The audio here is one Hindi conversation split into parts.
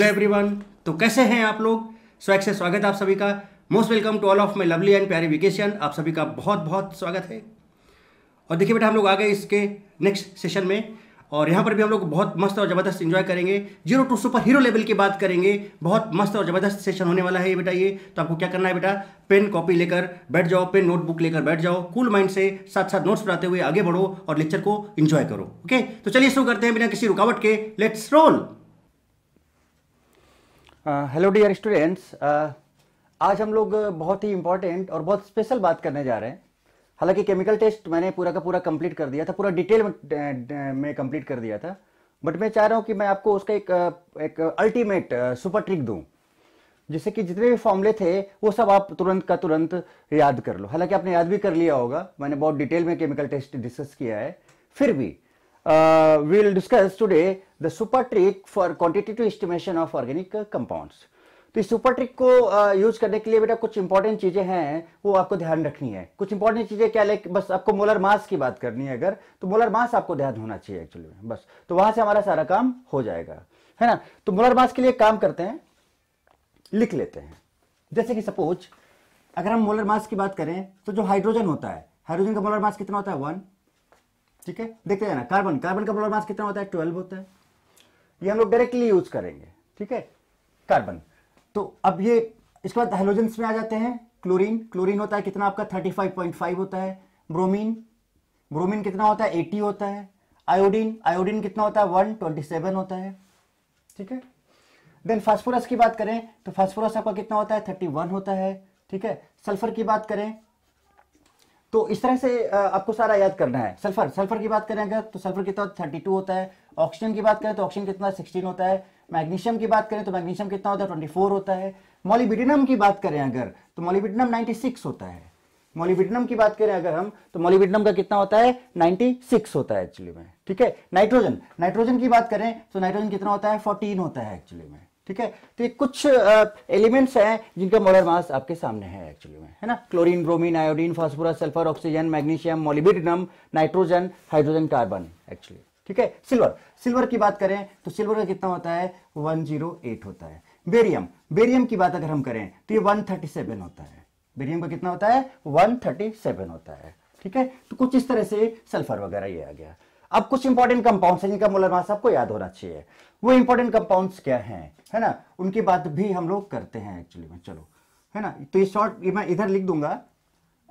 हेलो एवरीवन तो कैसे हैं आप लोग स्वागत से स्वागत आप सभी का most welcome to all of my lovely and प्यारी वेकेशन आप सभी का बहुत बहुत स्वागत है और देखिए बेटा हम लोग आ गए इसके नेक्स्ट सेशन में और यहाँ पर भी हम लोग बहुत मस्त और ज़बरदस्त इन्जॉय करेंगे zero to super hero level की बात करेंगे बहुत मस्त और ज़बरदस्त सेशन होने वाला है ये बेटा ये तो आपको क्या करना है बेटा पेन कॉपी लेकर बैठ जाओ पेन नोटबुक लेकर बैठ जाओ कूल माइंड से साथ साथ नोट्स बनाते हुए आगे बढ़ो और लेक्चर को इन्जॉय करो ओके तो चलिए शुरू करते हैं बिना किसी रुकावट के let's roll hello dear students आज हम लोग बहुत ही इंपॉर्टेंट और बहुत स्पेशल बात करने जा रहे हैं हालांकि केमिकल टेस्ट मैंने पूरा का पूरा कंप्लीट कर दिया था पूरा डिटेल में, कंप्लीट uh, कर दिया था बट मैं चाह रहा हूँ कि मैं आपको उसका एक uh, एक अल्टीमेट सुपर ट्रिक दूँ जिससे कि जितने भी फॉर्मूले थे वो सब आप तुरंत का तुरंत याद कर लो हालांकि आपने याद भी कर लिया होगा मैंने बहुत डिटेल में केमिकल टेस्ट डिस्कस किया है फिर भी uh, we will discuss today the super trick for quantitative estimation of organic compounds. तो इस सुपर ट्रिक को यूज uh, करने के लिए बेटा कुछ इंपॉर्टेंट चीजें हैं वो आपको ध्यान रखनी है कुछ इंपॉर्टेंट चीजें क्या लाइक बस आपको मोलर मास की बात करनी है अगर तो मोलर मास आपको ध्यान होना चाहिए एक्चुअली में बस तो वहां से हमारा सारा काम हो जाएगा है ना तो मोलर मास के लिए काम करते हैं लिख लेते हैं जैसे कि सपोज अगर हम मोलर मास की बात करें तो जो हाइड्रोजन होता है हाइड्रोजन का मोलर मास कितना होता है वन ठीक है देखते जाना कार्बन कार्बन का मोलर मास कितना होता है ट्वेल्व होता है ये हम लोग डायरेक्टली यूज करेंगे ठीक है कार्बन तो अब ये इसके बाद हेलोजेंस में आ जाते हैं क्लोरीन क्लोरीन होता है कितना आपका 35.5 होता है ब्रोमीन ब्रोमीन कितना होता है 80 होता है आयोडीन आयोडीन कितना होता है 127 होता है ठीक है देन फास्फोरस की बात करें तो फास्फोरस आपका कितना होता है 31 होता है ठीक है सल्फर की बात करें तो इस तरह से आपको सारा याद करना है सल्फर सल्फर की बात करें अगर तो सल्फर कितना थर्टी टू होता है ऑक्सीजन की बात करें तो ऑक्सीजन कितना सिक्सटीन होता है मैग्नीशियम की बात करें तो मैग्नीशियम कितना होता है ट्वेंटी फोर होता है मोलिबिडिनम की बात करें अगर तो मोलिबिडिनम नाइन्टी सिक्स होता है मोलिबिडनम की बात करें अगर हम तो मोलिबिडनम का कितना होता है सिक्स होता है एक्चुअली में ठीक है नाइट्रोजन नाइट्रोजन की बात करें तो नाइट्रोजन कितना होता है फोर्टीन होता है एक्चुअली में ठीक है तो ये कुछ एलिमेंट्स हैं जिनका मोलर मास आपके सामने है एक्चुअली में है ना chlorine bromine iodine phosphorus sulphur oxygen magnesium molybdenum nitrogen hydrogen carbon actually ठीक है सिल्वर सिल्वर की बात करें तो सिल्वर का कितना होता है वन होता है बेरियम बेरियम की बात अगर हम करें तो ये 137 होता है बेरियम का कितना होता है 137 होता है ठीक है तो कुछ इस तरह से सल्फर वगैरह ये आ गया अब कुछ इंपॉर्टेंट कंपाउंड हैं जिनका मोलर मास आपको याद होना चाहिए वो इंपॉर्टेंट कंपाउंड्स क्या हैं है ना उनकी बात भी हम लोग करते हैं एक्चुअली में चलो है ना तो ये शॉर्ट मैं इधर लिख दूंगा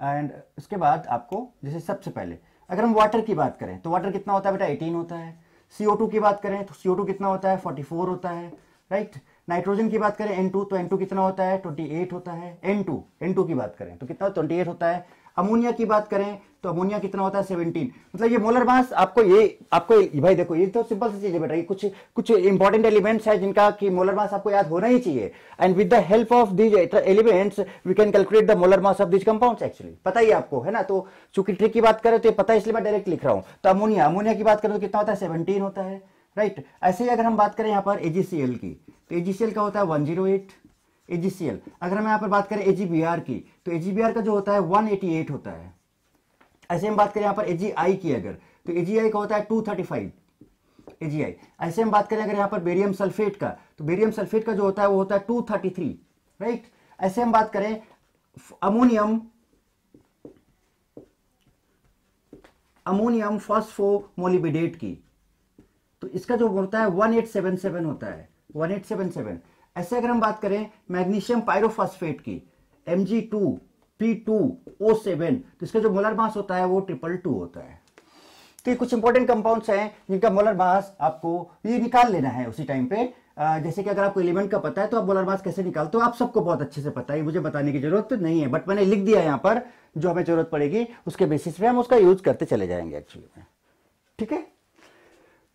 एंड उसके बाद आपको जैसे सबसे पहले अगर हम वाटर की बात करें तो वाटर कितना होता है बेटा एटीन होता है सी की बात करें तो सी कितना होता है फोर्टी होता है राइट नाइट्रोजन की बात करें N2 तो N2 कितना होता है 28 होता है N2 N2 की बात करें तो कितना 28 होता है अमोनिया की बात करें तो अमोनिया कितना होता है सेवनटीन मतलब ये मोलर मास आपको ये आपको ये, भाई देखो ये तो सिंपल सी चीज है बेटा ये कुछ कुछ इंपॉर्टेंट एलिमेंट्स है जिनका कि मोलर मास आपको याद होना ही चाहिए and with the help of these elements we can calculate the molar mass of these compounds actually पता ही आपको है ना तो चूंकि ट्रिक की बात करें तो ये पता है इसलिए मैं डायरेक्ट लिख रहा हूँ तो अमोनिया अमोनिया की बात करें तो कितना होता है सेवनटीन होता है राइट right. ऐसे ही अगर हम बात करें यहाँ पर एजीसीएल की तो एजीसीएल का होता है वन जीरो एट एजीसीएल अगर हम यहाँ पर बात करें एजीबीआर की तो एजीबीआर का जो होता है वन एटी एट होता है ऐसे हम बात करें यहां पर एजीआई की अगर तो एजीआई का होता है टू थर्टी फाइव एजीआई ऐसे हम बात करें अगर यहां पर बेरियम सल्फेट का तो बेरियम सल्फेट का जो होता है वो होता है टू थर्टी थ्री राइट ऐसे हम बात करें अमोनियम अमोनियम फॉस्फो मोलिबिडेट की तो इसका जो होता है 1877 होता है 1877 ऐसे अगर हम बात करें मैग्नीशियम पायरोफॉस्फेट की Mg2 P two O seven तो इसका जो मोलर मास होता है वो ट्रिपल टू होता है तो ये कुछ इंपॉर्टेंट कंपाउंड्स हैं जिनका मोलर मास आपको ये निकाल लेना है उसी टाइम पे जैसे कि अगर आपको एलिमेंट का पता है तो आप मोलर मास कैसे निकालते हो आप सबको बहुत अच्छे से पता है मुझे बताने की जरूरत नहीं है बट मैंने लिख दिया यहां पर जो हमें जरूरत पड़ेगी उसके बेसिस पे हम उसका यूज करते चले जाएंगे एक्चुअली में ठीक है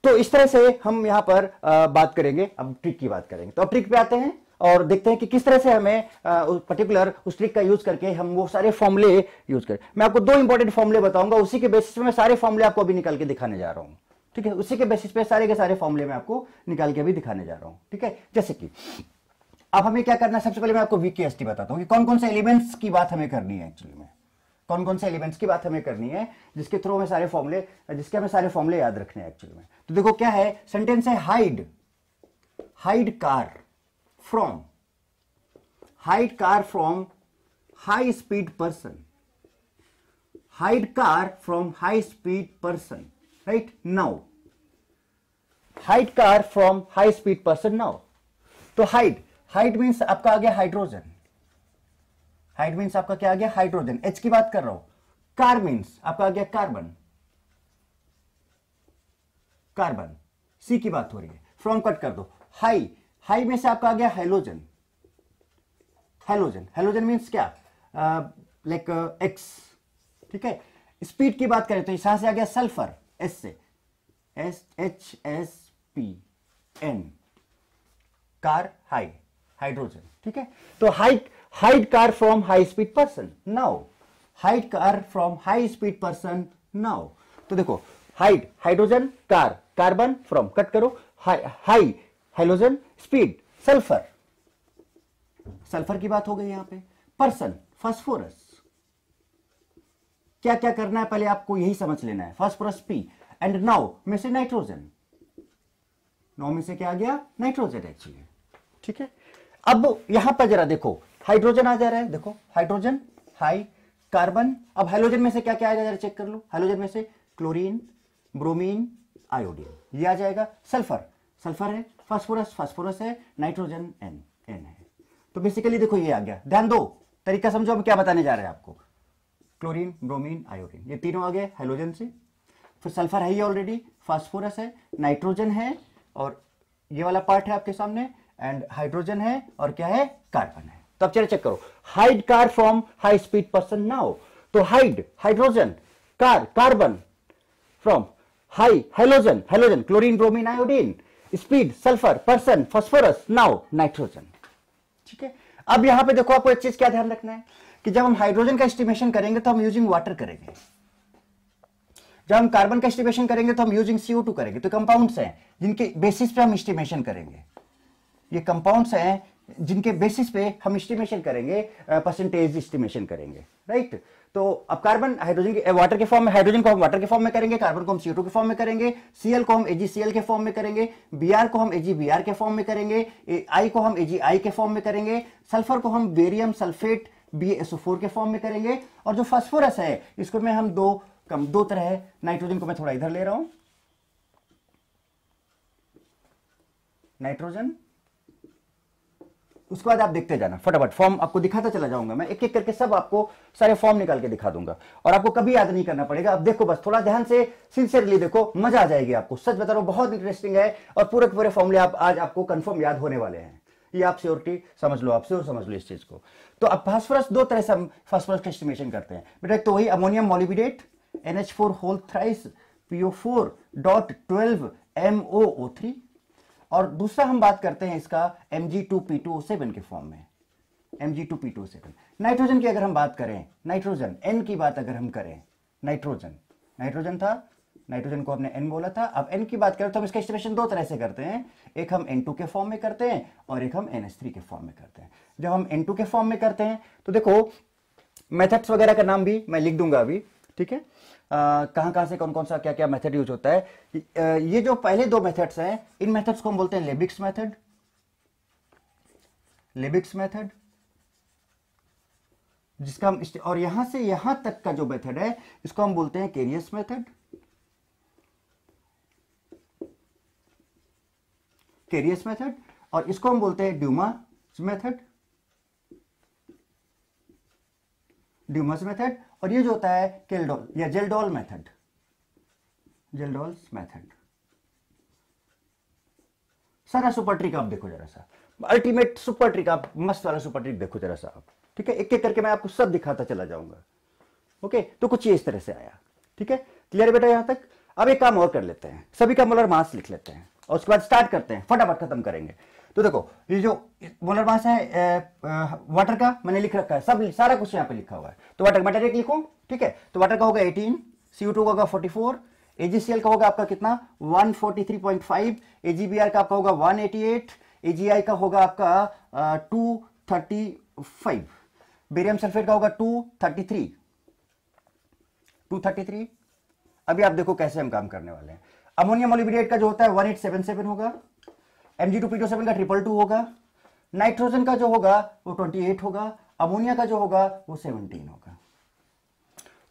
तो इस तरह से हम यहां पर बात करेंगे अब ट्रिक की बात करेंगे तो अब ट्रिक पे आते हैं और देखते हैं कि किस तरह से हमें पर्टिकुलर उस ट्रिक का यूज करके हम वो सारे फॉर्मुले यूज करें मैं आपको दो इंपॉर्टेंट फॉर्मुले बताऊंगा उसी के बेसिस पे मैं सारे फॉर्मुले आपको अभी निकाल के दिखाने जा रहा हूं ठीक है उसी के बेसिस पे सारे के सारे फॉर्मुले मैं आपको निकाल के अभी दिखाने जा रहा हूं ठीक है जैसे कि अब हमें क्या करना है सबसे पहले मैं आपको वीकेएसटी बताता हूँ कि कौन कौन से एलिमेंट्स की बात हमें करनी है एक्चुअली में कौन कौन से एलिमेंट्स की बात हमें करनी है जिसके थ्रू हमें सारे फॉर्मुले जिसके हमें सारे फॉर्मुले याद रखने हैं एक्चुअली में तो देखो क्या है सेंटेंस है hide hide car from hide car from high speed person hide car from high speed person right now hide car from high speed person now तो हाइट हाइट मीन्स आपका आ गया हाइड्रोजन हाइट मीन्स आपका क्या आ गया हाइड्रोजन एच की बात कर रहा हूं कार मीन्स आपका आ गया कार्बन कार्बन सी की बात हो रही है फ्रॉम कट कर दो हाई हाई में से आपका आ गया हेलोजन हेलोजन हेलोजन मीन्स क्या लाइक एक्स ठीक है स्पीड की बात करें तो यहां से आ गया सल्फर एस से S H S P N car high hydrogen ठीक है तो height height car from high speed person now height car from high speed person now तो देखो height hydrogen car carbon from cut करो high halogen speed sulphur sulphur की बात हो गई यहां पे पर्सन फॉस्फोरस क्या क्या करना है पहले आपको यही समझ लेना है फॉस्फोरस पी एंड नाउ में से नाइट्रोजन नाउ में से क्या आ गया नाइट्रोजन एक्चुअली ठीक है अब यहां पर जरा देखो हाइड्रोजन आ जा रहा है देखो हाइड्रोजन हाई कार्बन अब हाइड्रोजन में से क्या क्या आ जाएगा चेक कर लो हाइड्रोजन में से क्लोरीन ब्रोमीन आयोडीन ये आ जाएगा सल्फर सल्फर है फॉस्फोरस फॉस्फोरस है नाइट्रोजन एन एन है तो बेसिकली देखो ये आ गया ध्यान दो तरीका समझो हम क्या बताने जा रहे हैं आपको क्लोरीन ब्रोमीन आयोडीन ये तीनों आ गए हाइड्रोजन से फिर सल्फर है ही ऑलरेडी फास्फोरस है नाइट्रोजन है और ये वाला पार्ट है आपके सामने एंड हाइड्रोजन है और क्या है कार्बन है तो अब चलिए चेक करो hide car from high speed person now तो hide hydrogen car carbon from high halogen halogen chlorine bromine iodine speed sulphur person phosphorus now nitrogen ठीक है अब यहां पे देखो आपको एक चीज क्या ध्यान रखना है कि जब हम हाइड्रोजन का एस्टिमेशन करेंगे तो हम यूजिंग वाटर करेंगे जब हम कार्बन का एस्टिमेशन करेंगे तो हम यूजिंग सीओ टू करेंगे तो कंपाउंड्स हैं जिनके बेसिस पे हम एस्टिमेशन करेंगे ये कंपाउंड्स हैं जिनके बेसिस पे हम एस्टिमेशन करेंगे परसेंटेज एस्टिमेशन करेंगे राइट right? तो अब कार्बन हाइड्रोजन के वाटर eh, के फॉर्म में हाइड्रोजन को हम वाटर के फॉर्म में करेंगे कार्बन को हम सीओ के फॉर्म में करेंगे सीएल को हम एजीसीएल के फॉर्म में करेंगे Br को हम AgBr के फॉर्म में करेंगे आई eh, को हम एजीआई के फॉर्म में करेंगे सल्फर को हम बेरियम सल्फेट BSO4 के फॉर्म में करेंगे और जो फॉस्फोरस है इसको मैं हम दो कम दो तरह नाइट्रोजन को मैं थोड़ा इधर ले रहा हूं नाइट्रोजन उसके बाद आप देखते जाना फटाफट फॉर्म आपको दिखाता चला जाऊंगा मैं एक एक करके सब आपको सारे फॉर्म निकाल के दिखा दूंगा और आपको कभी याद नहीं करना पड़ेगा अब देखो बस थोड़ा ध्यान से सिंसियरली देखो मजा आ जाएगी आपको सच बता रहा हूँ बहुत इंटरेस्टिंग है और पूरे पूरे फॉर्मले आप आज आपको कन्फर्म याद होने वाले हैं ये आप श्योरिटी समझ लो आप और समझ लो इस चीज को तो अब फॉस्फोरस दो तरह से फॉस्फोरस का एस्टिमेशन करते हैं बेटा तो वही ammonium molybdate NH four whole thrice PO four dot twelve MO O three और दूसरा हम बात करते हैं इसका M G two P two seven के फॉर्म में M G two P two seven nitrogen की अगर हम बात करें नाइट्रोजन एन की बात अगर हम करें नाइट्रोजन नाइट्रोजन था नाइट्रोजन को हमने एन बोला था अब एन की बात करें तो हम इसका एक्सप्रेशन दो तरह से करते हैं एक हम एन टू के फॉर्म में करते हैं और एक हम एन एस थ्री के फॉर्म में करते हैं जब हम एन टू के फॉर्म में करते हैं तो देखो मेथड्स वगैरह का नाम भी मैं लिख दूंगा अभी ठीक है कहाँ कहाँ से कौन कौन सा क्या क्या मेथड यूज होता है ये जो पहले दो मेथड्स हैं इन मेथड्स को हम बोलते हैं लेबिक्स मेथड लेबिक्स मेथड जिसका हम और यहां से यहां तक का जो मेथड है इसको हम बोलते हैं केरियस मेथड केरियस मेथड और इसको हम बोलते हैं ड्यूमा मेथड ड्यूमस मेथड और ये जो होता है केलडोल या जेलडोल मेथड जेलडोल्स मेथड सारा सुपर ट्रिक आप देखो जरा सा अल्टीमेट सुपर ट्रिक आप मस्त वाला सुपर ट्रिक देखो जरा सा आप ठीक है एक एक करके मैं आपको सब दिखाता चला जाऊंगा ओके तो कुछ ये इस तरह से आया ठीक है क्लियर बेटा यहां तक अब एक काम और कर लेते हैं सभी का मोलर मास लिख लेते हैं और उसके बाद स्टार्ट करते हैं फटाफट खत्म करेंगे तो देखो ये जो मोलर मास है वाटर का मैंने लिख रखा है सब सारा कुछ यहाँ पे लिखा हुआ है तो वाटर मैटर एक लिखो ठीक है तो वाटर का होगा 18 सी का होगा 44 एजीसीएल का होगा आपका कितना 143.5 एजीबीआर का आपका होगा 188 एजीआई का होगा आपका two thirty five barium sulphate का होगा two thirty three two thirty three अभी आप देखो कैसे हम काम करने वाले हैं अमोनियम ओलिबिडेट का जो होता है 1877 होगा M G two P two seven का ट्रिपल टू होगा नाइट्रोजन का जो होगा वो ट्वेंटी एट होगा अमोनिया का जो होगा वो सेवनटीन होगा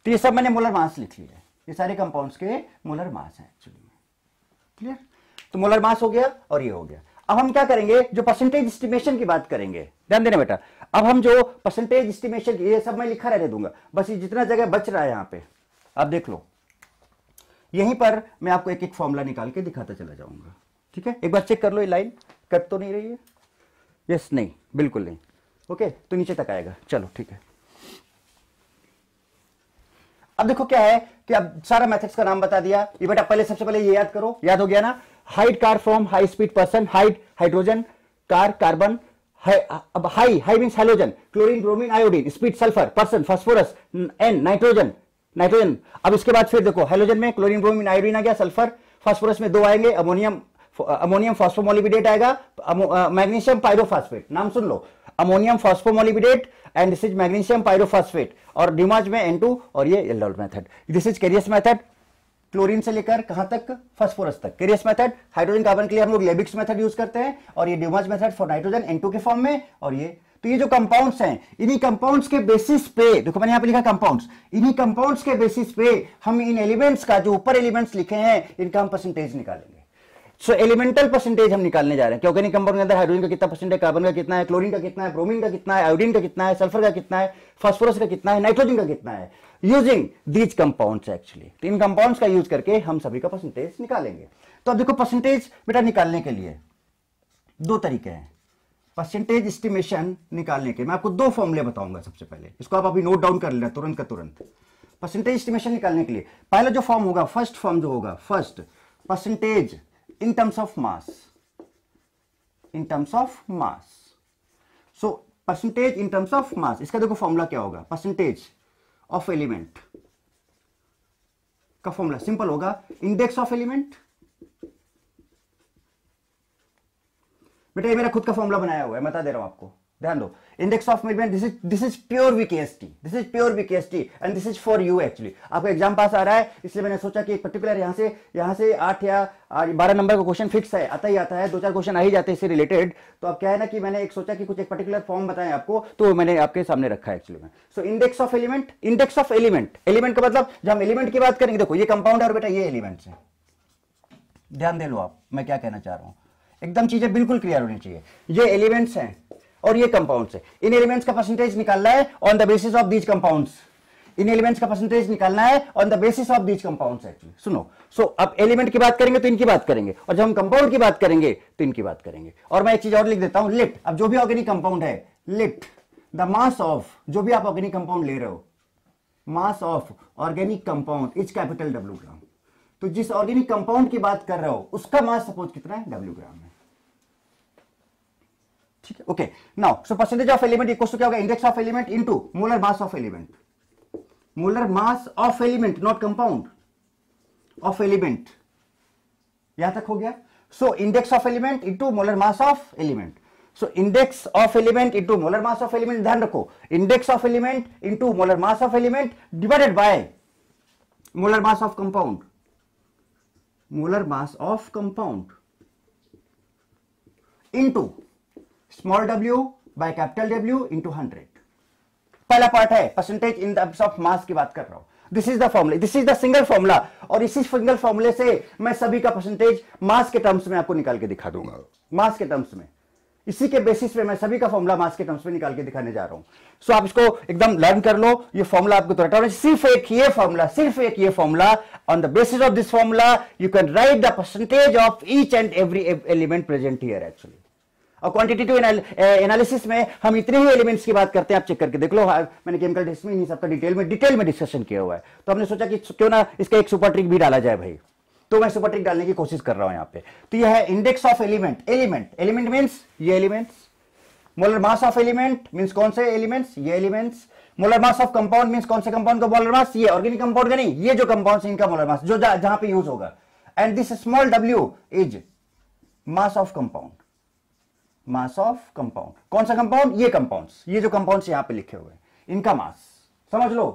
तो ये सब मैंने मोलर मास लिख लिया है ये सारे कंपाउंड्स के मोलर मास है एक्चुअली में क्लियर तो मोलर मास हो गया और ये हो गया अब हम क्या करेंगे जो परसेंटेज एस्टिमेशन की बात करेंगे ध्यान देना बेटा अब हम जो परसेंटेज एस्टिमेशन ये सब मैं लिखा रहने दूंगा बस ये जितना जगह बच रहा है यहाँ पे आप देख लो यहीं पर मैं आपको एक एक फॉर्मूला निकाल के दिखाता चला जाऊंगा ठीक है एक बार चेक कर लो ये लाइन कट तो नहीं रही है यस नहीं बिल्कुल नहीं ओके तो नीचे तक आएगा चलो ठीक है अब देखो क्या है कि अब सारा मेथड्स का नाम बता दिया ये बेटा पहले सबसे पहले ये याद करो याद हो गया ना height car from high speed person height hydrogen car carbon अब high high means halogen chlorine bromine iodine speed sulphur person phosphorus N nitrogen nitrogen अब इसके बाद फिर देखो हाइलोजन में क्लोरीन ब्रोमीन आयोडीन आ गया सल्फर फास्फोरस में दो आएंगे अमोनियम अमोनियम फॉस्फोमोलिबिडेट uh, आएगा मैग्नीशियम पायरोफॉस्फेट uh, नाम सुन लो ammonium phosphomolybdate and this is magnesium pyrophosphate और डिमाज में एन और ये येल्लोल method this is Carius method chlorine से लेकर कहां तक फास्फोरस तक कैरियस मेथड हाइड्रोजन कार्बन के लिए हम लोग लेबिक्स मेथड यूज करते हैं और ये Dumas method for nitrogen N के फॉर्म में और ये तो ये जो कंपाउंड्स हैं इन्हीं कंपाउंड्स के बेसिस पे देखो मैंने यहां पे लिखा कंपाउंड्स इन्हीं कंपाउंड्स के बेसिस पे हम इन एलिमेंट्स का जो ऊपर एलिमेंट्स लिखे हैं इनका हम परसेंटेज निकालेंगे सो एलिमेंटल परसेंटेज हम निकालने जा रहे हैं क्योंकि नहीं कंपाउंड के अंदर हाइड्रोजन का कितना परसेंट है कार्बन का कितना है क्लोरीन का कितना है ब्रोमीन का कितना है आयोडीन का कितना है सल्फर का कितना है फॉस्फोरस का कितना है नाइट्रोजन का कितना है यूजिंग दीज कंपाउंड्स एक्चुअली तो इन कंपाउंड्स का यूज करके हम सभी का परसेंटेज निकालेंगे तो अब देखो परसेंटेज बेटा निकालने के लिए दो तरीके हैं परसेंटेज एस्टिमेशन निकालने के मैं आपको दो फॉर्मूले बताऊंगा सबसे पहले इसको आप अभी नोट डाउन कर लेना तुरंत का तुरंत परसेंटेज एस्टिमेशन निकालने के लिए पहला जो फॉर्म होगा फर्स्ट फॉर्म जो होगा first percentage in terms of mass in terms of mass so percentage in terms of mass इसका देखो फॉर्मूला क्या होगा परसेंटेज ऑफ एलिमेंट का फॉर्मूला सिंपल होगा इंडेक्स ऑफ एलिमेंट बेटा ये मेरा खुद का फॉर्मूला बनाया हुआ है बता दे रहा हूं आपको ध्यान दो index of movement this is this is pure VKST this is pure VKST and this is for you actually आपका एग्जाम पास आ रहा है इसलिए मैंने सोचा कि एक पर्टिकुलर यहां से यहां से आठ या बारह नंबर का क्वेश्चन फिक्स है आता ही आता है दो चार क्वेश्चन आ ही जाते हैं इससे रिलेटेड तो अब क्या है ना कि मैंने एक सोचा कि कुछ एक पर्टिकुलर फॉर्म बताए आपको तो मैंने आपके सामने रखा है एक्चुअली में so index of element index of element element का मतलब जब हम एलिमेंट की बात करेंगे देखो ये कंपाउंड है और बेटा ये एलिमेंट्स है ध्यान दे लो आप मैं क्या कहना चाह रहा हूं एकदम चीजें बिल्कुल क्लियर होनी चाहिए ये एलिमेंट्स हैं और ये कंपाउंड है इन एलिमेंट्स का परसेंटेज निकालना है on the basis of these compound इन एलिमेंट्स का परसेंटेज निकालना है on the basis of these compound actually सुनो सो so, अब एलिमेंट की बात करेंगे तो इनकी बात करेंगे और जब हम कंपाउंड की बात करेंगे तो इनकी बात करेंगे और मैं एक चीज और लिख देता हूं लिट अब जो भी ऑर्गेनिक कंपाउंड है लिट द मास ऑफ जो भी आप ऑर्गेनिक कंपाउंड ले रहे हो mass of organic compound is capital W gram तो जिस ऑर्गेनिक कंपाउंड की बात कर रहे हो उसका मास सपोज कितना है डब्ल्यू ग्राम ठीक है okay now so percentage of element equal to क्या होगा index of element into molar mass of element molar mass of element not compound of element यहां तक हो गया so index of element into molar mass of element so index of element into molar mass of element ध्यान रखो index of element into molar mass of element divided by molar mass of compound molar mass of compound into small W by capital in into hundred पहला पार्ट है परसेंटेज इन ऑफ मास की बात कर रहा हूं this is the formula this is the single formula और इसी सिंगल फॉर्मुले से मैं सभी का परसेंटेज मास के टर्म्स में आपको निकाल के दिखा दूंगा मास के टर्म्स में इसी के बेसिस पे मैं सभी का फॉर्मुला मास के टर्म्स में निकाल के दिखाने जा रहा हूं सो so, आप इसको एकदम लर्न कर लो ये फॉर्मुला आपको तो सिर्फ एक ये फॉर्मुला सिर्फ एक ये formula on the basis of this formula you can write the percentage of each and every element present here actually और क्वांटिटेटिव एनालिसिस eh, में हम इतने ही एलिमेंट्स की बात करते हैं आप चेक करके देख लो हाँ, मैंने केमिकल डिस्मिन ही सबका डिटेल में डिटेल में डिस्कशन किया हुआ है तो हमने सोचा कि क्यों ना इसका एक सुपर ट्रिक भी डाला जाए भाई तो मैं सुपर ट्रिक डालने की कोशिश कर रहा हूं यहां पे तो यह है index of element element element means ये elements molar mass of element means कौन से एलिमेंट्स ये elements molar mass of compound means कौन से कंपाउंड का मोलर मास ये ऑर्गेनिक कंपाउंड का नहीं ये जो कंपाउंड इनका मोलर मास जो जहां पे यूज होगा and this small W is mass of compound mass of compound कौन सा कंपाउंड ये कंपाउंड्स ये जो कंपाउंड्स यहां पे लिखे हुए हैं इनका मास समझ लो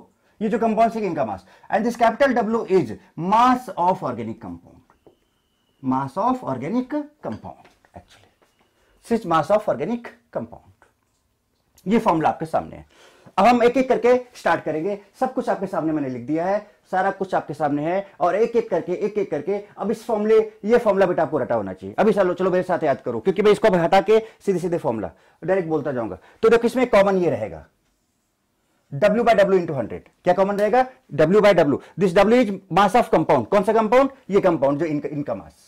ये जो कंपाउंड है इनका mass and this capital W is mass of organic compound mass of organic compound actually सिर्फ मास ऑफ ऑर्गेनिक कंपाउंड ये फॉर्मूला आपके सामने है अब हम एक एक करके स्टार्ट करेंगे सब कुछ आपके सामने मैंने लिख दिया है सारा कुछ आपके सामने है और एक एक करके एक एक करके अब इस फॉर्मुले ये फॉर्मुला बेटा आपको रटा होना चाहिए अभी चलो चलो मेरे साथ याद करो क्योंकि मैं इसको हटा के सीधे सीधे फॉर्मुला डायरेक्ट बोलता जाऊंगा तो देखो इसमें कॉमन ये रहेगा W by W into 100 क्या कॉमन रहेगा W by W this W is mass of compound कौन सा कंपाउंड ये कंपाउंड जो इनका इनका मास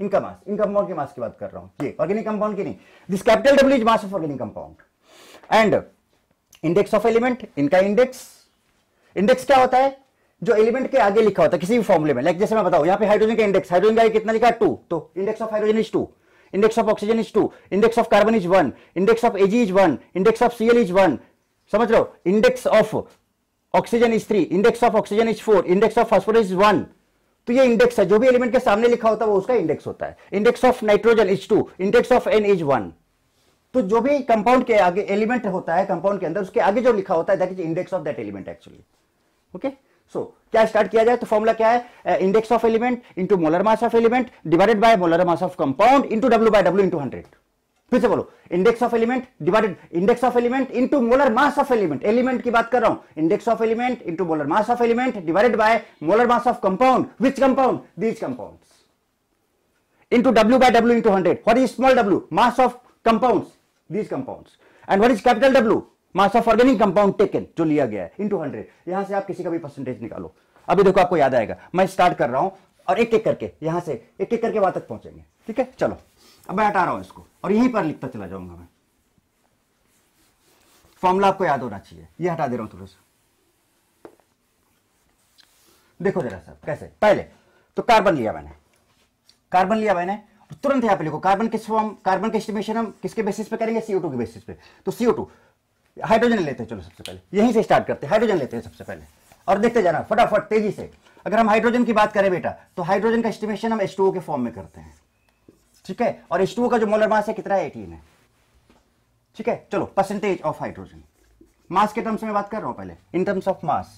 इनका मास इन कंपाउंड के मास की बात कर रहा हूं ये ऑर्गेनिक कंपाउंड की नहीं this capital W is mass of organic compound and index of element इनका इंडेक्स इंडेक्स क्या होता है जो एलिमेंट के आगे लिखा होता है किसी भी फॉर्मुले में लाइक जैसे मैं बताऊं यहां पे हाइड्रोजन का इंडेक्स हाइड्रोजन का कितना लिखा टू तो index of hydrogen is two index of oxygen is two index of carbon is one index of AG is one index of CL is one समझ लो index of oxygen is three index of oxygen is four index of phosphorus is one तो ये इंडेक्स है जो भी एलिमेंट के सामने लिखा होता है वो उसका इंडेक्स होता है index of nitrogen is two index of N is one तो जो भी कंपाउंड के आगे एलिमेंट होता है कंपाउंड के अंदर उसके आगे जो लिखा होता है index of that element actually okay so क्या स्टार्ट किया जाए तो फॉर्मुला क्या है index of element into molar mass of element divided by molar mass of compound into W by W into hundred फिर से बोलो index of element divided index of element into molar mass of element element की बात कर रहा हूं index of element into molar mass of element divided by molar mass of compound which compound these compound into W by W into hundred for is small W mass of compounds these compound and what is capital W mass of organic compound taken जो लिया गया है इनटू हंड्रेड यहां से आप किसी का भी परसेंटेज निकालो अभी देखो आपको याद आएगा मैं स्टार्ट कर रहा हूं और एक एक करके यहां से एक एक करके वहां तक पहुंचेंगे ठीक है चलो अब मैं हटा रहा हूं इसको और यहीं पर लिखता चला जाऊंगा मैं फॉर्मूला आपको याद होना चाहिए ये हटा दे रहा हूं थोड़ा सा देखो जरा सर कैसे पहले तो कार्बन लिया मैंने कार्बन लिया मैंने तुरंत यहां पे लिखो कार्बन किस फॉर्म कार्बन के एस्टिमेशन हम किसके बेसिस पे करेंगे सीओ के बेसिस पे तो सीओ हाइड्रोजन लेते हैं चलो सबसे पहले यहीं से स्टार्ट करते हैं हाइड्रोजन लेते हैं सबसे पहले और देखते जाना फटाफट तेजी से अगर हम हाइड्रोजन की बात करें बेटा तो हाइड्रोजन का एस्टिमेशन हम H2O के फॉर्म में करते हैं ठीक है और H2O का जो मोलर मास है कितना है एटीन है ठीक है चलो परसेंटेज ऑफ हाइड्रोजन मास के टर्म्स में बात कर रहा हूं पहले in terms of mass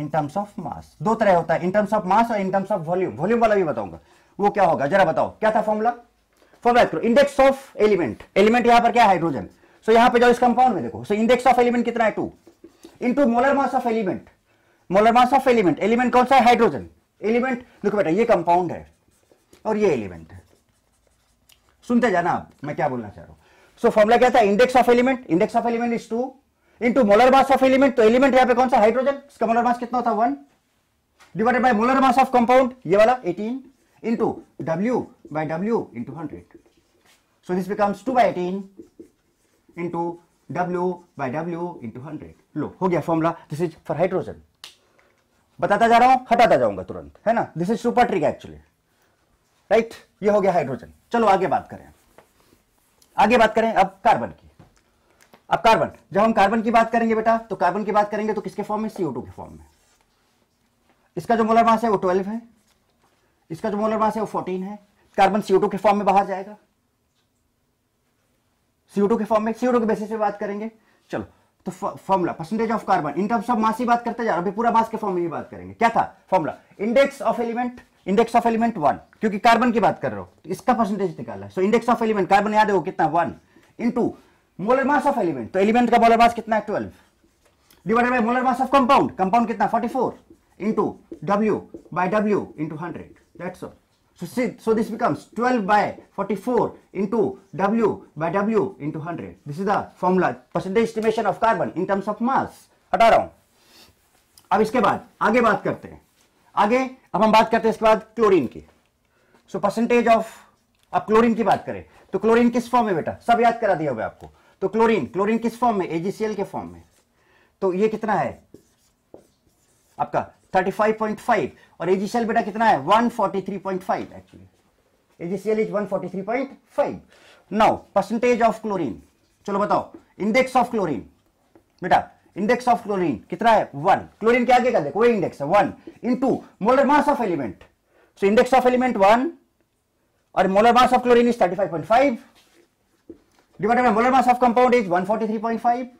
in terms of mass दो तरह होता है इन टर्म्स ऑफ मास और in terms of volume volume वाला भी बताऊंगा वो क्या होगा जरा बताओ क्या था फॉर्मूला फॉर्मूला करो इंडेक्स ऑफ एलिमेंट एलिमेंट यहां पर क्या हाइड्रोजन सो so, यहां पे जाओ इस कंपाउंड में देखो सो इंडेक्स ऑफ एलिमेंट कितना है two into molar mass of element molar mass of element element कौन सा है हाइड्रोजन एलिमेंट देखो बेटा ये कंपाउंड है और ये एलिमेंट है सुनते जाना आप मैं क्या बोलना चाह रहा हूं सो so, फॉर्मूला क्या था index of element index of element is two into molar mass of element तो एलिमेंट यहाँ पे कौन सा हाइड्रोजन इसका मोलर मास कितना होता है one divided by molar mass of compound ये वाला eighteen into W by W into hundred so this becomes two by eighteen into W by W into hundred लो हो गया formula this is for hydrogen बताता जा रहा हूं हटाता जाऊंगा तुरंत है ना this is super trick actually right ये हो गया हाइड्रोजन चलो आगे बात करें आगे बात करें अब कार्बन की अब कार्बन जब हम कार्बन की बात करेंगे बेटा तो कार्बन की बात करेंगे तो किसके फॉर्म में सीओ के फॉर्म में इसका जो मोलर मास है वो ट्वेल्व है इसका जो मोलर मास है वो फोर्टीन है कार्बन सीओ के फॉर्म में बाहर जाएगा सीओ के फॉर्म में सीओ के बेसिस पे बात करेंगे चलो तो formula percentage of carbon in terms of mass ही बात करते जा रहा हूं पूरा मास के फॉर्म में ही बात करेंगे क्या था formula index of element index of element one क्योंकि कार्बन की बात कर रहा हूं तो इसका परसेंटेज निकाला so index of element carbon याद है वो कितना one into molar mass of element तो एलिमेंट का मोलर मास कितना है twelve divided by molar mass of compound compound कितना forty four into W by W into hundred that's all So, see, so this becomes 12 by 44 into W by W into 100. This is the formula, percentage estimation of carbon in terms of mass. हटा रहा हूं अब इसके बाद आगे बात करते हैं आगे अब हम बात करते हैं इसके बाद क्लोरीन की सो परसेंटेज ऑफ अब क्लोरीन की बात करें तो क्लोरीन किस फॉर्म में बेटा सब याद करा दिया हुआ आपको तो क्लोरीन क्लोरीन किस फॉर्म में एजीसीएल के फॉर्म में तो ये कितना है आपका 35.5 और एजीसीएल बेटा कितना है 143.5 actually AGCL is 143.5 now percentage of chlorine चलो बताओ इंडेक्स ऑफ क्लोरीन बेटा इंडेक्स ऑफ क्लोरीन कितना है वन क्लोरीन के आगे का देखो वही इंडेक्स है one into molar mass of element so index of element one और molar mass of chlorine is thirty five point five divided by molar mass of compound is 143.5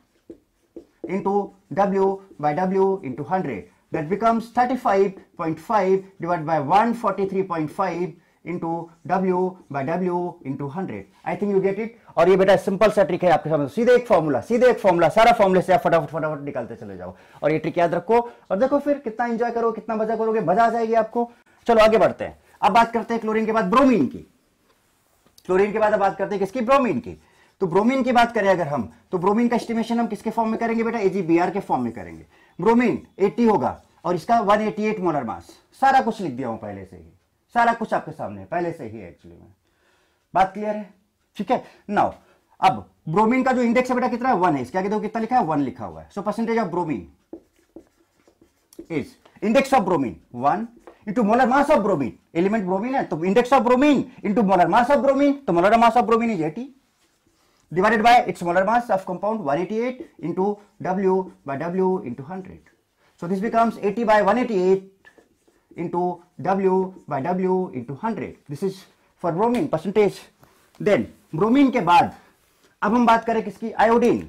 into W by W into 100. That becomes 35.5 divided by 143.5 into W by W into 100. I think you get it. और ये बेटा सिंपल सा ट्रिक है आपके सामने सीधे एक फॉर्मूला सीधे एक फॉर्मूला सारा फॉर्मूले से आप फटाफट फटाफट निकालते चले जाओ और ये ट्रिक याद रखो और देखो फिर कितना एंजॉय करो कितना मजा करोगे मजा आ जाएगी आपको चलो आगे बढ़ते हैं अब बात करते हैं क्लोरीन के बाद ब्रोमीन की क्लोरीन के बाद अब बात करते हैं किसकी ब्रोमीन की तो ब्रोमीन की बात करें अगर हम तो ब्रोमीन का एस्टिमेशन हम किसके फॉर्म में करेंगे बेटा एजीबीआर के फॉर्म में करेंगे ब्रोमीन 80 होगा और इसका 188 एटी मोलर मास सारा कुछ लिख दिया हूं पहले से ही सारा कुछ आपके सामने पहले से ही एक्चुअली में बात क्लियर है ठीक है नाउ अब ब्रोमीन का जो इंडेक्स है बेटा कितना वन है इसके आगे देखो कितना लिखा है वन लिखा हुआ है so percentage of bromine is index of bromine one into molar mass of bromine element bromine है तो index of bromine into molar mass of bromine तो molar mass of bromine is eighty divided by its molar mass of compound 188 into W by W into 100. So this becomes 80 by 188 into W by W into 100. This is for bromine percentage. Then bromine के बाद अब हम बात करें किसकी आयोडीन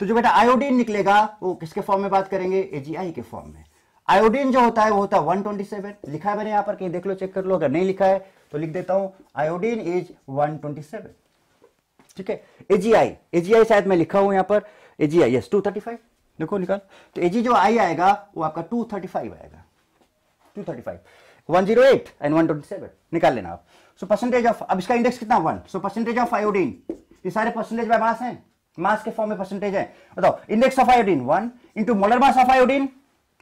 तो जो बेटा आयोडीन निकलेगा वो किसके फॉर्म में बात करेंगे agi के फॉर्म में आयोडीन जो होता है वो होता है 127 लिखा है मैंने यहां पर कहीं देख लो चेक कर लो अगर नहीं लिखा है तो लिख देता हूं आयोडीन इज 127 ठीक है एजीआई एजीआई शायद मैं लिखा हूं यहां पर एजीआई यस 235 देखो निकाल तो एजी जो आई आएगा वो आपका 235 आएगा 235 108 एंड 127 निकाल लेना आप सो परसेंटेज ऑफ अब इसका इंडेक्स कितना one so percentage of iodine ये सारे परसेंटेज बाय मास हैं मास के फॉर्म में परसेंटेज है बताओ index of iodine one into molar mass of iodine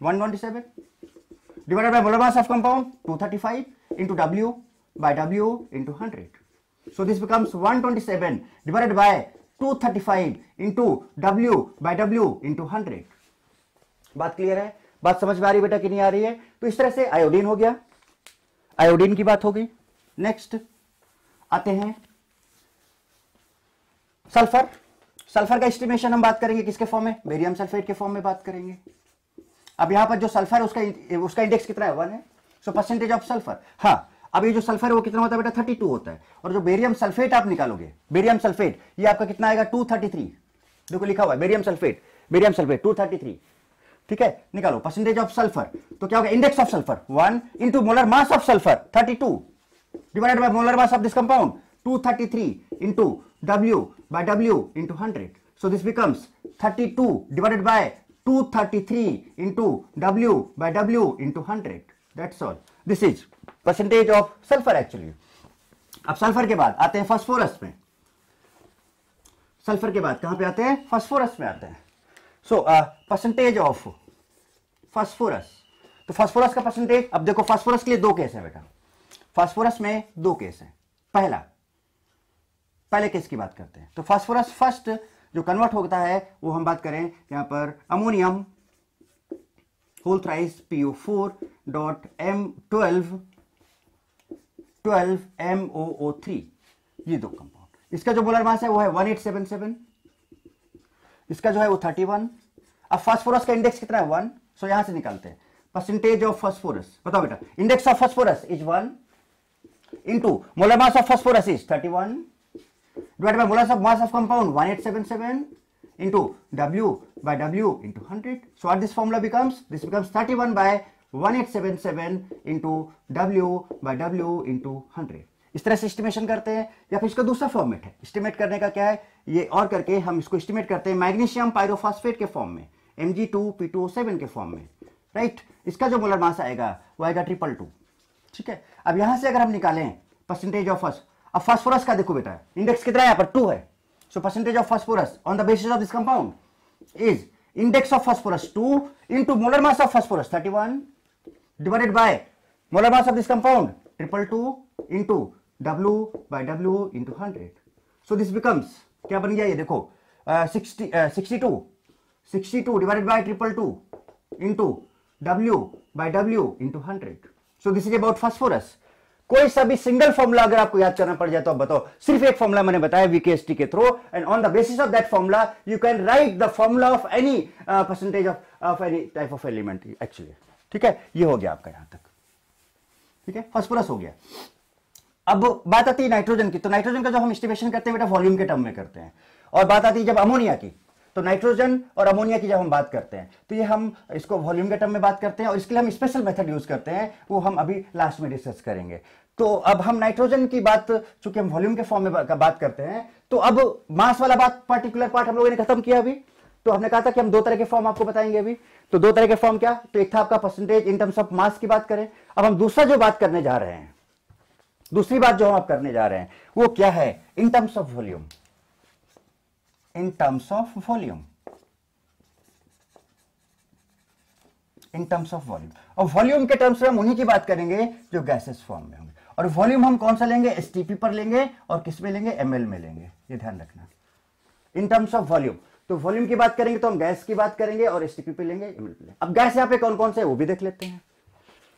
127 divided by molar mass of compound 235 into W by W into hundred So this becomes 127 divided by 235 into W by W into 100. बात क्लियर है बात समझ में आ रही बेटा कि नहीं आ रही है तो इस तरह से आयोडीन हो गया आयोडीन की बात हो गई नेक्स्ट आते हैं सल्फर सल्फर का एस्टिमेशन हम बात करेंगे किसके फॉर्म में बेरियम सल्फेट के फॉर्म में बात करेंगे अब यहां पर जो सल्फर है उसका उसका इंडेक्स कितना है वन है सो परसेंटेज ऑफ सल्फर हाँ अब ये जो सल्फर है वो कितना होता है बेटा 32 होता है और जो बेरियम सल्फेट आप निकालोगे बेरियम सल्फेट ये आपका कितना आएगा 233 थर्टी देखो लिखा हुआ है बेरियम सल्फेट बेरियम सल्फेट 233 ठीक है निकालो परसेंटेज ऑफ सल्फर तो क्या होगा index of sulphur one into molar mass of sulphur thirty two divided by molar mass of this compound two thirty three into W by W into hundred so this becomes thirty two divided by 233 into W by W into 100. That's all. This is percentage of sulphur actually अब सल्फर के बाद आते हैं फॉस्फोरस में सल्फर के बाद कहां पे आते हैं फॉस्फोरस में आते हैं सो परसेंटेज ऑफ फॉस्फोरस तो फॉस्फोरस का परसेंटेज अब देखो फॉस्फोरस के लिए दो केस है बेटा फॉस्फोरस में दो केस है पहला पहले केस की बात करते हैं तो फॉस्फोरस फर्स्ट जो कन्वर्ट होता है वो हम बात करें यहां पर ammonium whole thrice PO four dot M twelve twelve M O O three ये दो कंपाउंड इसका जो बोलर मास है वो है वन एट सेवन सेवन इसका जो है वो थर्टी वन अब फॉस्फोरस का इंडेक्स कितना है वन सो यहां से निकालते हैं परसेंटेज ऑफ फॉस्फोरस बताओ बेटा index of phosphorus is one into molar mass of phosphorus is thirty one divide by molar mass of compound one eight seven seven into W by W into hundred so are this formula becomes this becomes thirty one by 1877 into W by W इस तरह से एस्टिमेशन करते हैं या फिर इसका दूसरा फॉर्मेट है एस्टिमेट करने का क्या है ये और करके हम इसको एस्टिमेट करते हैं मैग्नीशियम के फॉर्म में एम जी के फॉर्म में राइट इसका जो मोलर मास आएगा वो आएगा ट्रिपल टू ठीक है अब यहां से अगर हम निकालें परसेंटेज ऑफ फर्स्ट अब फॉस्फोरस का देखो बेटा इंडेक्स कितना है पर टू है so percentage of phosphorus on the basis of this compound is index of phosphorus two into molar mass of phosphorus thirty one divided by molar mass of this compound triple two into W by W into hundred so this becomes क्या बन गया ये देखो sixty sixty two sixty two divided by triple two into W by W into hundred so this is about phosphorus कोई सा भी सिंगल फॉर्मुला अगर आपको याद करना पड़ जाए तो आप बताओ सिर्फ एक फॉर्मुला मैंने बताया वीकेएसटी के through and on the basis of that formula you can write the formula of any percentage of of any type of element actually ठीक है ये हो गया आपका यहां तक ठीक है फॉस्फोरस हो गया अब बात आती है नाइट्रोजन की तो नाइट्रोजन का जो हम एस्टिमेशन करते हैं बेटा वॉल्यूम के टर्म में करते हैं और बात आती है जब अमोनिया की तो नाइट्रोजन और अमोनिया की जब हम बात करते हैं तो ये हम इसको वॉल्यूम के टर्म में बात करते हैं और इसके लिए हम स्पेशल मेथड यूज करते हैं वो हम अभी लास्ट में डिस्कस करेंगे तो अब हम नाइट्रोजन की बात चूंकि हम वॉल्यूम के फॉर्म में बात करते हैं तो अब मास वाला बात पार्टिकुलर पार्ट हम लोगों ने खत्म किया अभी तो हमने कहा था कि हम दो तरह के फॉर्म आपको बताएंगे अभी तो दो तरह के फॉर्म क्या तो एक था आपका percentage in terms of mass की बात करें अब हम दूसरा जो बात करने जा रहे हैं दूसरी बात जो हम आप करने जा रहे हैं वो क्या है in terms of volume in terms of volume in terms of volume और वॉल्यूम के टर्म्स में हम उन्हीं की बात करेंगे जो गैसेस फॉर्म में होंगे और वॉल्यूम हम कौन सा लेंगे एसटीपी पर लेंगे और किस में लेंगे एमएल में लेंगे ये ध्यान रखना इन टर्म्स ऑफ वॉल्यूम तो वॉल्यूम की बात करेंगे तो हम गैस की बात करेंगे और एस पे लेंगे अब गैस यहाँ पे कौन कौन से है वो भी देख लेते हैं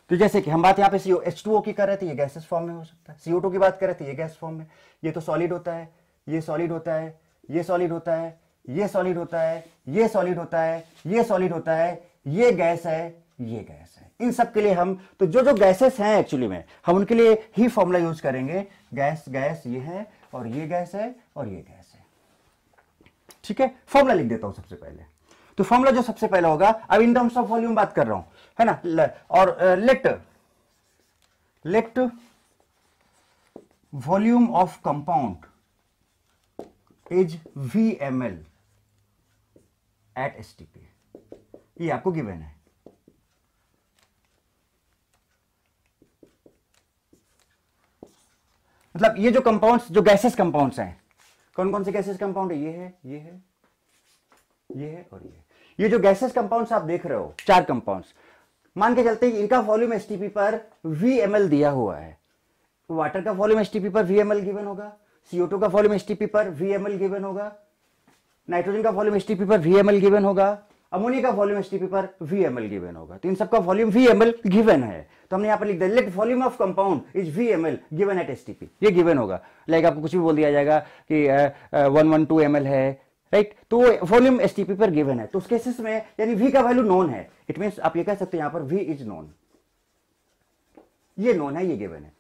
तो जैसे कि हम बात यहाँ पे सीओ एच टू ओ की कर रहे थे ये गैसेस फॉर्म में हो सकता है सीओ टू की बात कर रहे थे ये गैस फॉर्म में ये तो सॉलिड होता है ये सॉलिड होता है ये सॉलिड होता है ये सॉलिड होता है ये सॉलिड होता है ये सॉलिड होता है ये गैस है ये गैस है इन सब के लिए हम तो जो जो गैसेस हैं एक्चुअली में हम उनके लिए ही फॉर्मूला यूज करेंगे गैस गैस ये है और ये गैस है और ये गैस ठीक है फॉर्मुला लिख देता हूं सबसे पहले तो फॉर्मुला जो सबसे पहला होगा अब इन टर्म्स ऑफ वॉल्यूम बात कर रहा हूं है ना और let let volume of compound is V M L at S T P ये आपको गिवन है मतलब ये जो कंपाउंड्स जो गैसेस कंपाउंड्स हैं कौन कौन से गैसेस कंपाउंड है ये है ये है ये है और ये है ये जो गैसेस कंपाउंड्स आप देख रहे हो चार कंपाउंड्स मान के चलते हैं इनका वॉल्यूम एस पर वी दिया हुआ है वाटर का वॉल्यूम एस पर वी गिवन होगा CO2 का वॉल्यूम एस पर वी गिवन होगा नाइट्रोजन का वॉल्यूम एस पर वी गिवन होगा अमोनिया का वॉल्यूम एस पर वी गिवन होगा तो इन सबका वॉल्यूम वी गिवन है तो हमने यहाँ पर लिख दिया let volume of compound is V M L given at S ये गिवन होगा लाइक आपको कुछ भी बोल दिया जाएगा कि one one two M L है राइट तो वो वॉल्यूम एस पर गिवन है तो उस केसेस में यानी वी का वैल्यू नॉन है इट मीन आप ये कह सकते हैं यहां पर वी इज नॉन ये नॉन है ये गिवन है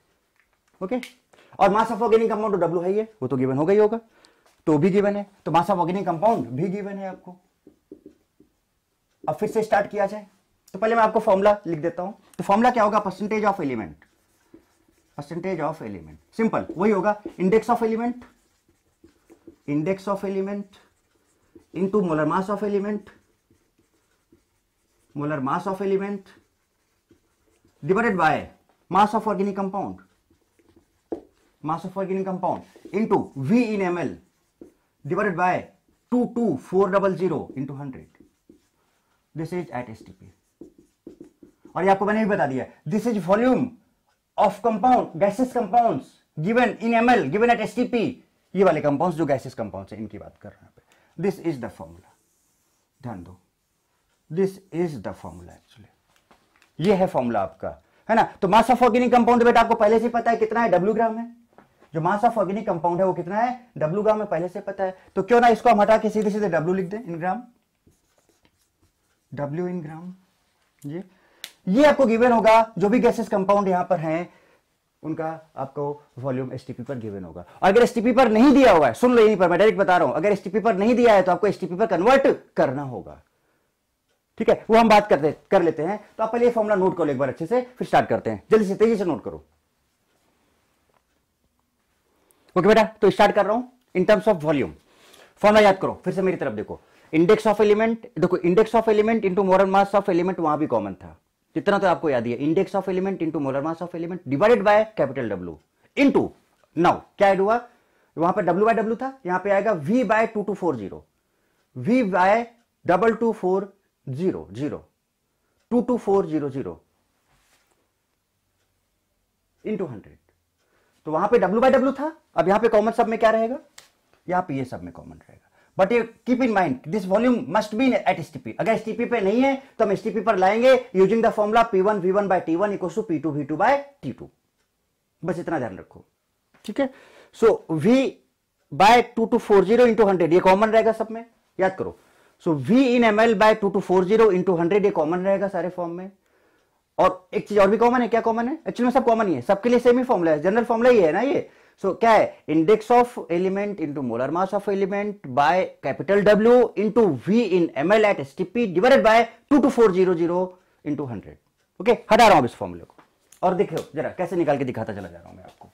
ओके okay? और mass of organic compound W है ये वो तो गिवन होगा ही होगा तो भी गिवन है तो मास ऑफ ऑर्गेनिक कंपाउंड भी गिवन है आपको अब फिर से स्टार्ट किया जाए तो पहले मैं आपको फॉर्मूला लिख देता हूं तो फॉर्मूला क्या होगा percentage of element percentage of element simple वही होगा index of element index of element into molar mass of element molar mass of element divided by mass of organic compound mass of organic compound into V in M double zero into hundred this is at S T P और ये आपको मैंने भी बता दिया this is volume of compound gases compound given in M L given at S ये वाले कंपाउंड जो गैसेस कंपाउंड है इनकी बात कर रहे हैं दिस इज द फॉर्मूला ध्यान दो this is the formula actually ये है फॉर्मूला आपका है ना तो मास ऑफ ऑर्गेनिक कंपाउंड बेटा आपको पहले से पता है कितना है डब्ल्यू ग्राम है जो मास ऑफ ऑर्गेनिक कंपाउंड है वो कितना है डब्ल्यू ग्राम में पहले से पता है तो क्यों ना इसको हम हटा के सीधे सीधे डब्ल्यू लिख दें इन ग्राम डब्ल्यू इन ग्राम ये ये आपको गिवन होगा जो भी गैसेस कंपाउंड यहां पर हैं उनका आपको वॉल्यूम एसटीपी पर गिवन होगा और अगर एसटीपी पर नहीं दिया हुआ है सुन लो यहीं पर मैं डायरेक्ट बता रहा हूं अगर एसटीपी पर नहीं दिया है तो आपको एसटीपी पर कन्वर्ट करना होगा ठीक है वो हम बात करते कर लेते हैं तो आप पहले फॉर्मुला नोट कर लो एक बार अच्छे से फिर स्टार्ट करते हैं जल्दी से तेजी से नोट करो ओके बेटा तो स्टार्ट कर रहा हूं in terms of volume formula याद करो फिर से मेरी तरफ देखो इंडेक्स ऑफ एलिमेंट देखो index of element into molar mass of element वहां भी कॉमन था कितना तो आपको याद है index of element into molar mass of element divided by capital W into now क्या एड हुआ वहां पर डब्ल्यू बाय डब्ल्यू था यहां पे आएगा V by two two four zero V by double two four zero zero two two four zero zero into hundred तो वहां पे डब्ल्यू बाय डब्ल्यू था अब यहां पे कॉमन सब में क्या रहेगा यहां पे ये सब में कॉमन रहेगा but you keep in mind this volume must be at S T P अगर एस टीपी पे नहीं है तो हम एस टीपी पर लाएंगे using the formula P one V one by T one equal to P two V two by T two बस इतना ध्यान रखो ठीक है so V by two two four zero into hundred ये कॉमन रहेगा सब में याद करो so we in M L by two two four zero into hundred ये कॉमन रहेगा सारे फॉर्म में और एक चीज और भी कॉमन है क्या कॉमन है एक्चुअली में सब कॉमन ही है सबके लिए सेम ही फॉर्मुला है जनरल फॉर्मुला ही है ना ये सो so, क्या है index of element into molar mass of element by capital W into V in M L at S T P divided by two two four zero zero into hundred okay हटा रहा हूं इस फॉर्मूले को और देखो जरा कैसे निकाल के दिखाता चला जा रहा हूं मैं आपको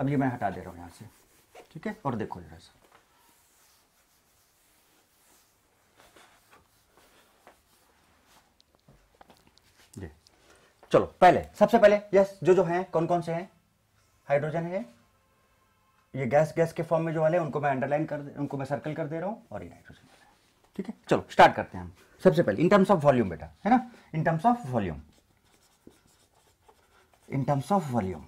अब ये मैं हटा दे रहा हूं यहां से ठीक है और देखो जरा सर चलो पहले सबसे पहले यस जो जो हैं कौन कौन से हैं हाइड्रोजन है ये गैस गैस के फॉर्म में जो वाले उनको मैं अंडरलाइन कर दे उनको मैं सर्कल कर दे रहा हूँ और ये हाइड्रोजन ठीक है चलो स्टार्ट करते हैं हम सबसे पहले इन टर्म्स ऑफ वॉल्यूम बेटा है ना in terms of volume in terms of volume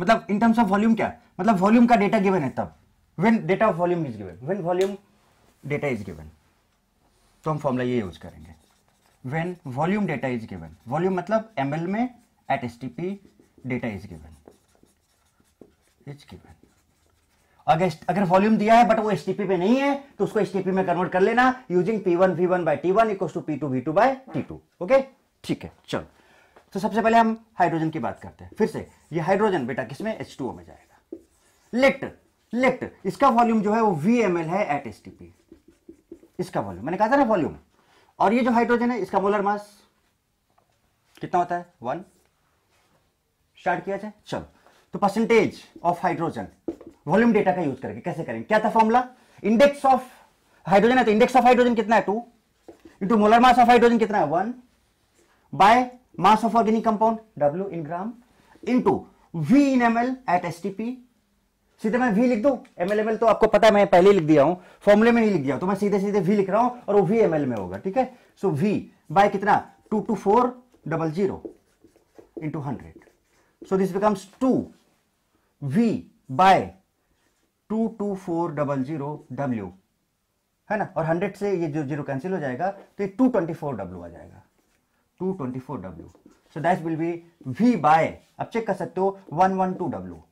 मतलब इन टर्म्स ऑफ वॉल्यूम क्या मतलब वॉल्यूम का डेटा गिवन है तब when data of volume is given when volume data is given तो हम फॉर्मूला ये यूज करेंगे when volume data is given volume मतलब ml में at stp data is given is given अगर अगर वॉल्यूम दिया है बट वो एसटीपी पे नहीं है तो उसको एसटीपी में कन्वर्ट कर लेना using P one V one by T one equal to P two V two by T two okay ठीक है चलो तो सबसे पहले हम हाइड्रोजन की बात करते हैं फिर से ये हाइड्रोजन बेटा किसमें एच टू ओ में जाएगा लेट लेट इसका वॉल्यूम जो है वो वी एम एल है एट एस टी पी इसका वॉल्यूम मैंने कहा था ना वॉल्यूम और ये जो हाइड्रोजन है इसका मोलर मास कितना होता है वन स्टार्ट किया जाए चलो तो percentage of hydrogen volume data का यूज करके कैसे करेंगे क्या था फॉर्मुला इंडेक्स ऑफ हाइड्रोजन है तो इंडेक्स ऑफ हाइड्रोजन कितना है two into molar mass of hydrogen कितना है one by mass of organic compound W in gram into V in M L at S T P सीधे मैं वी लिख दू एमएलएमएल तो आपको पता है मैं पहले ही लिख दिया हूं फॉर्मुले में ही लिख दिया तो मैं सीधे सीधे वी लिख रहा हूं और वो वी एमएल में होगा ठीक है सो वी बाय कितना two two four double zero into hundred so this becomes two V by two two four double zero W है ना और हंड्रेड से ये जो जीरो कैंसिल हो जाएगा तो ये टू ट्वेंटी फोर डब्ल्यू आ जाएगा two twenty four W so that will be V by आप चेक कर सकते हो one one two W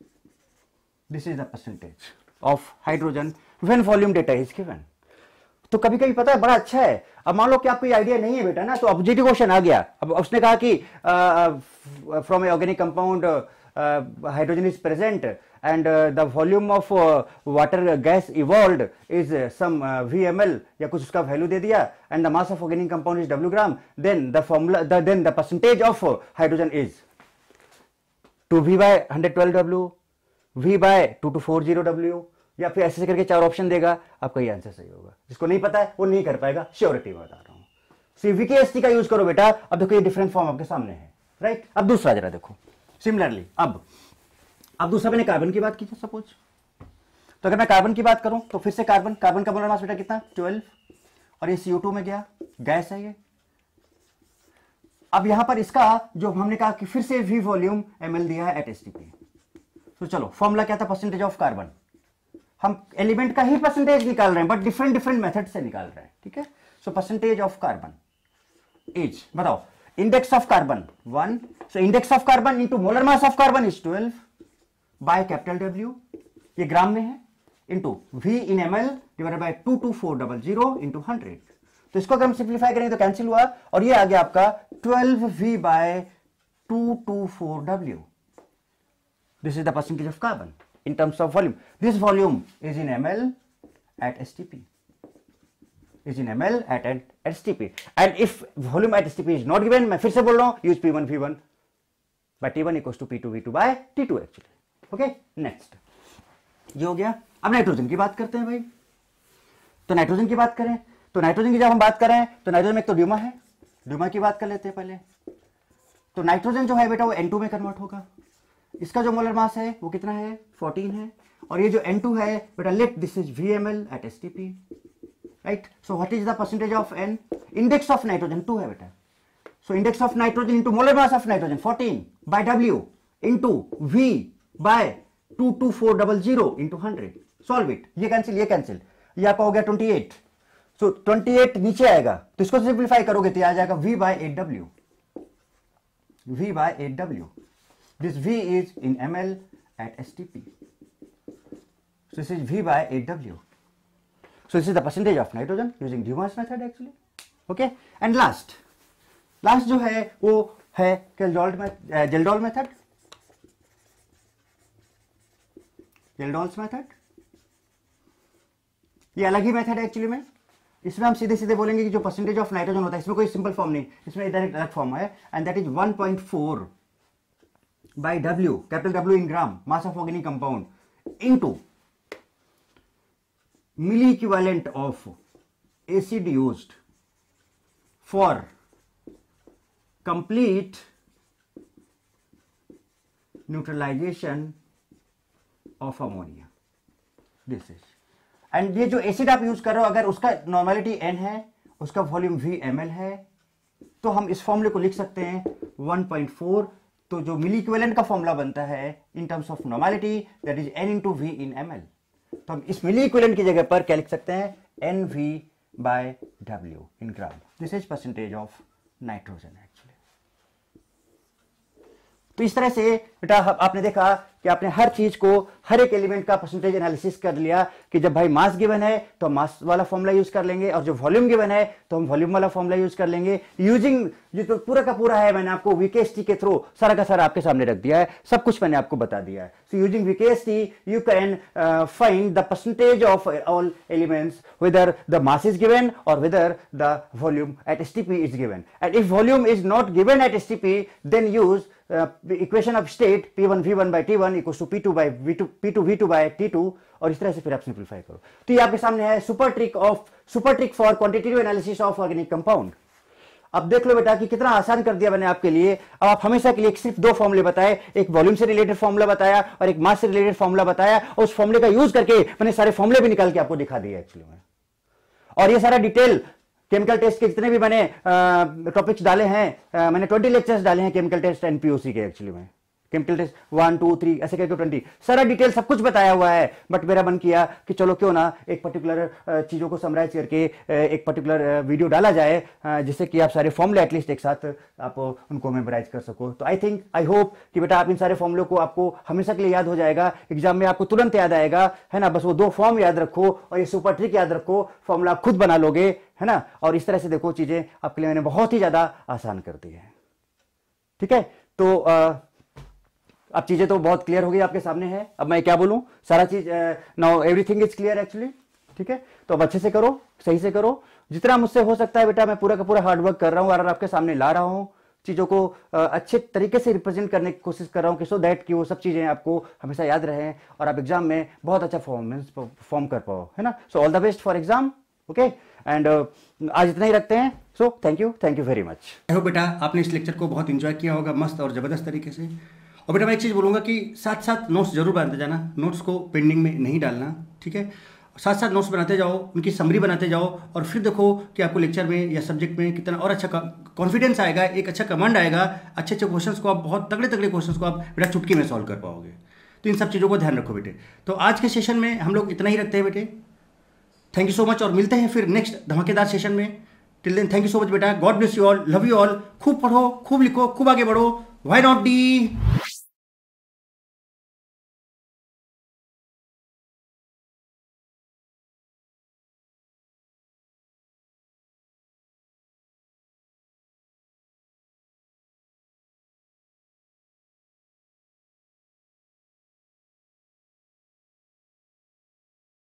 this is the percentage of hydrogen when volume data is given तो कभी कभी पता है बड़ा अच्छा है अब मान लो कि आपको आइडिया नहीं है बेटा ना तो ऑब्जेक्टिव क्वेश्चन आ गया अब उसने कहा कि from a organic compound hydrogen is present and the volume of water gas evolve is some V M L या कुछ उसका वैल्यू दे दिया and the mass of organic compound is W gram then the formula then the percentage of hydrogen is two V by hundred twelve W V by two two four zero W या फिर ऐसे करके चार ऑप्शन देगा आपका ये आंसर सही होगा जिसको नहीं पता है वो नहीं कर पाएगा श्योरिटी में बता रहा हूँ टी का यूज करो बेटा अब देखो ये डिफरेंट फॉर्म आपके सामने है राइट अब दूसरा जरा देखो सिमिलरली अब अब दूसरा मैंने कार्बन की बात की थी सपोज तो अगर मैं कार्बन की बात करूं तो फिर से कार्बन कार्बन का मोलर मास बेटा कितना ट्वेल्व और ये सीओ में गया गैस है ये अब यहां पर इसका जो हमने कहा कि फिर से वी वॉल्यूम एम दिया है एट एस टी पी तो चलो फॉर्मूला क्या था परसेंटेज ऑफ कार्बन हम एलिमेंट का ही परसेंटेज निकाल रहे हैं बट डिफरेंट डिफरेंट मेथड से निकाल रहे हैं ठीक है so percentage of carbon as बताओ index of carbon one so index of carbon into molar mass of carbon is twelve by capital W ये ग्राम में है into V in M L divide by two two four double zero into hundred तो इसको अगर हम सिंप्लीफाई करेंगे तो कैंसिल हुआ और ये आ गया आपका twelve V by two two four W This is the percentage of carbon in terms of volume. This volume is in ml at STP is in ml at an STP and if volume at STP is not given मैं फिर से बोल रहा हूँ use P1 V1 by T1 equals to P2 V2 by T2 actually okay next ये हो गया अब नाइट्रोजन की बात करते हैं भाई तो नाइट्रोजन की बात करें तो नाइट्रोजन की जब हम बात कर रहे हैं तो नाइट्रोजन में एक तो ड्यूमा है ड्यूमा की बात कर लेते हैं पहले तो नाइट्रोजन जो है बेटा वो N2 में कन्वर्ट होगा इसका जो मोलर मास है वो कितना है 14 है और ये जो N2 है बेटा let this is V M L at S T P right so what is the percentage of N index of nitrogen 2 है बेटा so index of nitrogen into molar mass of nitrogen 14 by W into V by zero into hundred solve it ये कैंसिल ये कैंसिल ये आपका हो गया 28 सो so, 28 नीचे आएगा तो इसको सिंप्लीफाई करोगे तो आ जाएगा V by eight W V by eight W This V is in ml at STP. So this is V by aw So this is the percentage of nitrogen using Dumas method actually. Okay. And last, last jo hai wo hai geldold method geldold uh, method geldold's method ये अलग ही मेथड है एक्चुअली में इसमें हम सीधे सीधे बोलेंगे कि जो परसेंटेज ऑफ नाइट्रोजन होता है इसमें कोई सिंपल फॉर्म नहीं इसमें इधर एक अलग फॉर्म है and that is 1.4 by W, capital W in gram, mass of organic compound into milli equivalent of acid used for complete neutralization of ammonia. This is. And ये जो एसिड आप यूज कर रहे हो अगर उसका नॉर्मेलिटी एन है उसका वॉल्यूम वी एम है तो हम इस फॉर्मूले को लिख सकते हैं 1.4 तो जो मिलीक्वेलेंट का फॉर्मूला बनता है in terms of normality that is N into V in M L तो हम इस मिलीक्वेलेंट की जगह पर क्या लिख सकते हैं N V by W in gram this is percentage of nitrogen at तो इस तरह से बेटा आपने देखा कि आपने हर चीज को हर एक एलिमेंट का परसेंटेज एनालिसिस कर लिया कि जब भाई मास तो गिवन है तो हम मास वाला फॉर्मूला यूज कर लेंगे और जो वॉल्यूम गिवन है तो हम वॉल्यूम वाला फॉर्मूला यूज कर लेंगे यूजिंग जो तो पूरा का पूरा है मैंने आपको वीकेएसटी के थ्रू सारा का सारा आपके सामने रख दिया है सब कुछ मैंने आपको बता दिया है so using VKST you can find the percentage of all elements whether the mass is given और whether the volume at S is given and if volume is not given at S then use equation of state P one V one by T one equal to P two by V two P two V two by T two और इस तरह से फिर आप सिंप्लीफाई करो तो ये आपके सामने है super trick of super trick for quantitative analysis of organic compound अब देख लो बेटा कि कितना आसान कर दिया मैंने आपके लिए अब आप हमेशा के लिए सिर्फ दो फॉर्मूले बताए एक वॉल्यूम से रिलेटेड फॉर्मूला बताया और एक मास से रिलेटेड फॉर्मूला बताया और उस फॉर्मूले का यूज करके मैंने सारे फॉर्मूले भी निकाल के आपको दिखा दिया एक्चुअली में और ये सारा डिटेल केमिकल टेस्ट के जितने भी मैंने टॉपिक्स डाले हैं मैंने ट्वेंटी लेक्चर्स डाले हैं केमिकल टेस्ट एनपीओसी के एक्चुअली में chemical test one two three ऐसे करके ट्वेंटी सारा डिटेल सब कुछ बताया हुआ है बट मेरा मन किया कि चलो क्यों ना एक पर्टिकुलर चीज़ों को समराइज करके एक पर्टिकुलर वीडियो डाला जाए जिससे कि आप सारे फॉर्मले एटलीस्ट एक साथ आप उनको मेमोराइज कर सको तो आई थिंक आई होप कि बेटा आप इन सारे फॉर्मूलों को आपको हमेशा के लिए याद हो जाएगा एग्जाम में आपको तुरंत याद आएगा है ना बस वो दो फॉर्म याद रखो और ये सुपर ट्रिक याद रखो फॉर्मूला आप खुद बना लोगे है ना और इस तरह से देखो चीज़ें आपके लिए मैंने बहुत ही ज़्यादा आसान कर दी है ठीक है तो आ, अब चीज़ें तो बहुत क्लियर हो गई आपके सामने है अब मैं क्या बोलूं सारा चीज़ now everything is clear actually ठीक है तो अब अच्छे से करो सही से करो जितना मुझसे हो सकता है बेटा मैं पूरा का पूरा हार्डवर्क कर रहा हूं और आपके सामने ला रहा हूं चीज़ों को अच्छे तरीके से रिप्रेजेंट करने की कोशिश कर रहा हूँ कि सो दैट कि वो सब चीज़ें आपको हमेशा याद रहे और आप एग्जाम में बहुत अच्छा परफॉर्मेंस परफॉर्म कर पाओ है ना so all the best for exam okay and आज इतना ही रखते हैं so thank you thank you very much I hope बेटा आपने इस लेक्चर को बहुत इंजॉय किया होगा मस्त और ज़बरदस्त तरीके से और बेटा मैं एक चीज़ बोलूँगा कि साथ साथ नोट्स जरूर बनाते जाना नोट्स को पेंडिंग में नहीं डालना ठीक है साथ साथ नोट्स बनाते जाओ उनकी समरी बनाते जाओ और फिर देखो कि आपको लेक्चर में या सब्जेक्ट में कितना और अच्छा कॉन्फिडेंस आएगा एक अच्छा कमांड आएगा अच्छे अच्छे क्वेश्चंस को आप बहुत तगड़े तगड़े क्वेश्चंस को आप बेटा चुटकी में सॉल्व कर पाओगे तो इन सब चीज़ों को ध्यान रखो बेटे तो आज के सेशन में हम लोग इतना ही रखते हैं बेटे थैंक यू सो मच और मिलते हैं फिर नेक्स्ट धमाकेदार सेशन में till then thank you so much बेटा God bless you all love you all खूब पढ़ो खूब लिखो खूब आगे बढ़ो वाई नॉट डी